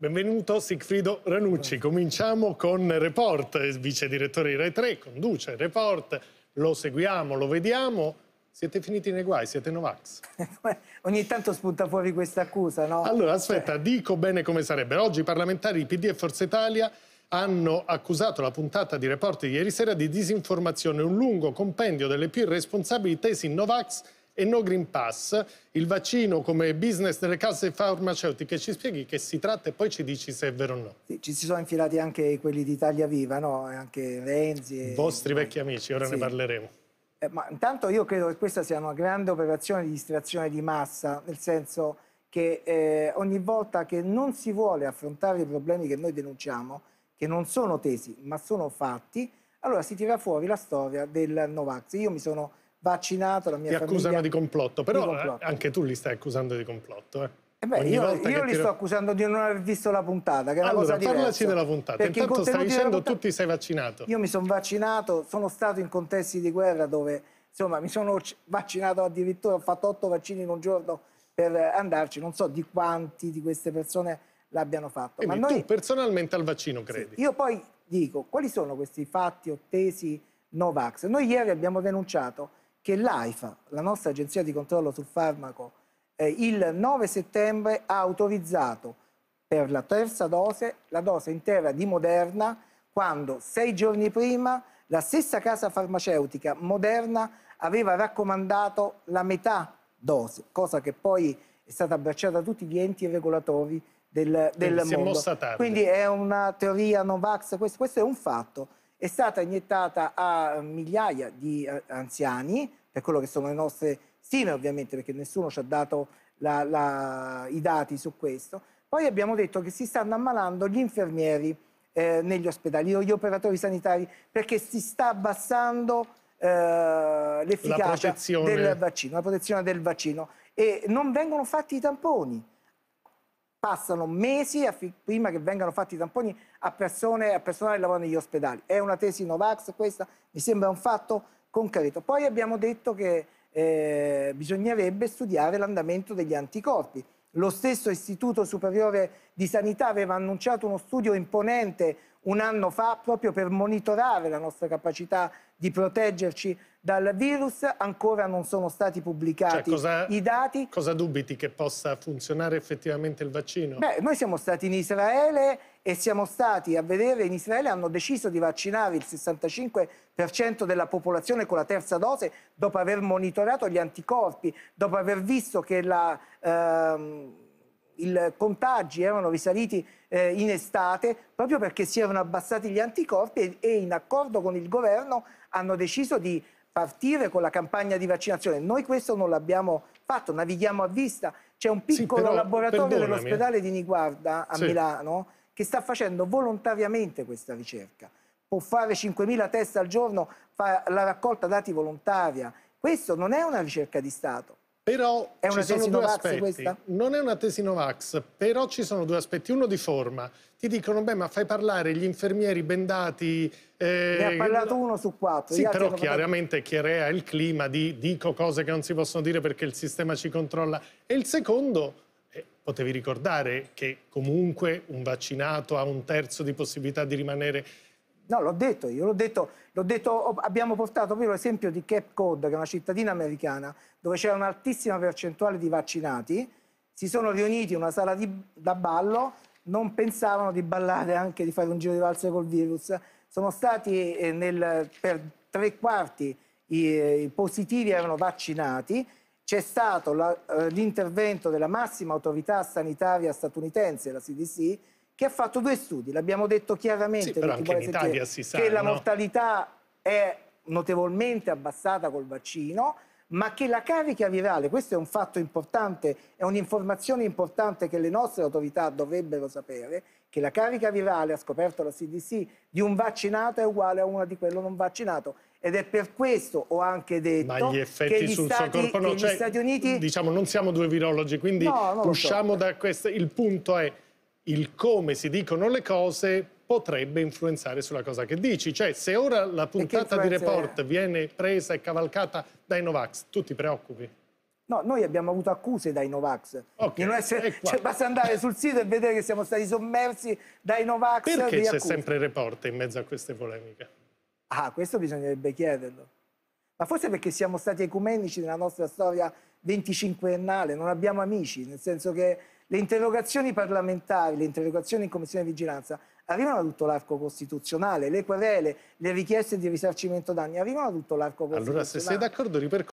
Benvenuto Sigfrido Ranucci. Cominciamo con Report, vice direttore di Rai 3, conduce Report, lo seguiamo, lo vediamo. Siete finiti nei guai, siete Novax. Ogni tanto spunta fuori questa accusa, no? Allora, cioè. aspetta, cioè... dico bene come sarebbe. Oggi i parlamentari di PD e Forza Italia hanno accusato la puntata di Report di ieri sera di disinformazione, un lungo compendio delle più irresponsabili tesi Novax e no Green Pass, il vaccino come business delle case farmaceutiche, ci spieghi che si tratta e poi ci dici se è vero o no. Sì, ci si sono infilati anche quelli di Italia Viva, no? anche Renzi. I e... vostri vecchi amici, ora sì. ne parleremo. Eh, ma intanto io credo che questa sia una grande operazione di distrazione di massa, nel senso che eh, ogni volta che non si vuole affrontare i problemi che noi denunciamo, che non sono tesi ma sono fatti, allora si tira fuori la storia del Novax. Io mi sono vaccinato, la mia ti famiglia... Ti accusano di complotto, però di complotto. Eh, anche tu li stai accusando di complotto, eh? Eh beh, io, io li ti... sto accusando di non aver visto la puntata, che è una allora, cosa diversa. parlaci della puntata. Perché Intanto stai dicendo puntata... tu ti sei vaccinato. Io mi sono vaccinato, sono stato in contesti di guerra dove, insomma, mi sono vaccinato addirittura, ho fatto otto vaccini in un giorno per andarci. Non so di quanti di queste persone l'abbiano fatto. Quindi Ma tu personalmente al vaccino credi? Sì, io poi dico, quali sono questi fatti o tesi Novax? Noi ieri abbiamo denunciato che l'AIFA, la nostra agenzia di controllo sul farmaco, eh, il 9 settembre ha autorizzato per la terza dose la dose intera di Moderna quando sei giorni prima la stessa casa farmaceutica Moderna aveva raccomandato la metà dose, cosa che poi è stata abbracciata da tutti gli enti regolatori del, del mondo. Quindi è una teoria Novax, questo, questo è un fatto è stata iniettata a migliaia di eh, anziani, per quello che sono le nostre stime ovviamente, perché nessuno ci ha dato la, la, i dati su questo. Poi abbiamo detto che si stanno ammalando gli infermieri eh, negli ospedali gli operatori sanitari perché si sta abbassando eh, l'efficacia del vaccino, la protezione del vaccino e non vengono fatti i tamponi. Passano mesi prima che vengano fatti i tamponi a persone, a persone che lavorano negli ospedali. È una tesi Novax questa? Mi sembra un fatto concreto. Poi abbiamo detto che eh, bisognerebbe studiare l'andamento degli anticorpi. Lo stesso Istituto Superiore di Sanità aveva annunciato uno studio imponente un anno fa proprio per monitorare la nostra capacità di proteggerci dal virus. Ancora non sono stati pubblicati cioè, cosa, i dati. Cosa dubiti che possa funzionare effettivamente il vaccino? Beh, noi siamo stati in Israele e siamo stati a vedere in Israele hanno deciso di vaccinare il 65% della popolazione con la terza dose dopo aver monitorato gli anticorpi, dopo aver visto che la... Ehm, i contagi erano risaliti eh, in estate proprio perché si erano abbassati gli anticorpi e, e, in accordo con il governo hanno deciso di partire con la campagna di vaccinazione. Noi questo non l'abbiamo fatto, navighiamo a vista. C'è un piccolo sì, però, laboratorio dell'ospedale di Niguarda a sì. Milano che sta facendo volontariamente questa ricerca. Può fare 5.000 test al giorno, fa la raccolta dati volontaria. Questo non è una ricerca di Stato. Però è una tesi Novax questa? Non è una tesi Novax, però ci sono due aspetti. Uno di forma. Ti dicono, beh, ma fai parlare gli infermieri bendati... Eh... Ne ha parlato uno su quattro. Sì, però chiaramente parlato... chiarea il clima di dico cose che non si possono dire perché il sistema ci controlla. E il secondo potevi ricordare che comunque un vaccinato ha un terzo di possibilità di rimanere... No, l'ho detto io, l'ho detto, detto, abbiamo portato proprio l'esempio di Cape Cod, che è una cittadina americana, dove c'era un'altissima percentuale di vaccinati, si sono riuniti in una sala di, da ballo, non pensavano di ballare anche di fare un giro di valse col virus, sono stati eh, nel, per tre quarti i, eh, i positivi erano vaccinati, c'è stato eh, l'intervento della massima autorità sanitaria statunitense, la CDC, che ha fatto due studi, l'abbiamo detto chiaramente, sì, anche in Italia si sa, che la mortalità è notevolmente abbassata col vaccino, ma che la carica virale, questo è un fatto importante, è un'informazione importante che le nostre autorità dovrebbero sapere, che la carica virale, ha scoperto la CDC, di un vaccinato è uguale a una di quello non vaccinato. Ed è per questo ho anche detto che gli, sul stati, corpo, no, gli cioè, stati, Uniti... Diciamo, non siamo due virologi, quindi no, usciamo so. da questo... Il punto è il come si dicono le cose potrebbe influenzare sulla cosa che dici. Cioè, se ora la puntata di report è? viene presa e cavalcata dai Novax, tu ti preoccupi? No, noi abbiamo avuto accuse dai Novax. Okay, essere... cioè, basta andare sul sito e vedere che siamo stati sommersi dai Novax. Perché c'è accuse. sempre il report in mezzo a queste polemiche? Ah, questo bisognerebbe chiederlo. Ma forse perché siamo stati ecumenici nella nostra storia venticinquennale, non abbiamo amici, nel senso che le interrogazioni parlamentari, le interrogazioni in commissione di vigilanza arrivano a tutto l'arco costituzionale, le querele, le richieste di risarcimento danni arrivano a tutto l'arco costituzionale. Allora, se sei d'accordo, ripercorri